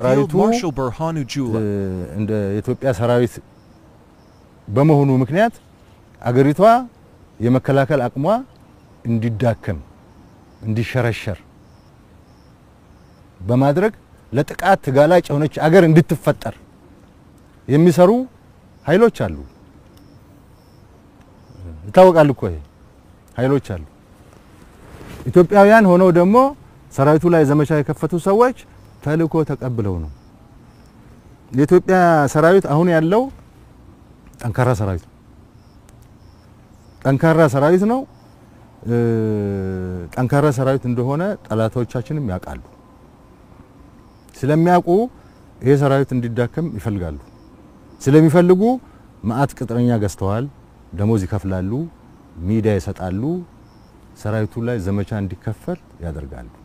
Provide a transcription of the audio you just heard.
ሰራዊቱ እንደ ኢትዮጵያ ሰራዊት በመሆኑ ምክንያት አገሪቷ የመከላከል አቅሟ እንዲዳከም እንዲሸረሸር በማድረግ ለጥቃት ተጋላጭ የሆነች አገር እንድትፈጠር የሚሰሩ ኃይሎች አሉ። ይታወቃል እኮ ይሄ ኃይሎች አሉ። ኢትዮጵያውያን ሆነው ደግሞ ሰራዊቱ ላይ ዘመቻ የከፈቱ ሰዎች ተልእኮ ተቀብለው ነው። የኢትዮጵያ ሰራዊት አሁን ያለው ጠንካራ ሰራዊት ነው። ጠንካራ ሰራዊት ነው። ጠንካራ ሰራዊት እንደሆነ ጠላቶቻችንም ያውቃሉ። ስለሚያውቁ ይሄ ሰራዊት እንዲዳከም ይፈልጋሉ። ስለሚፈልጉ ማአት ቅጥረኛ ገዝተዋል። ደሞዝ ይከፍላሉ፣ ሚዲያ ይሰጣሉ፣ ሰራዊቱ ላይ ዘመቻ እንዲከፈል ያደርጋሉ።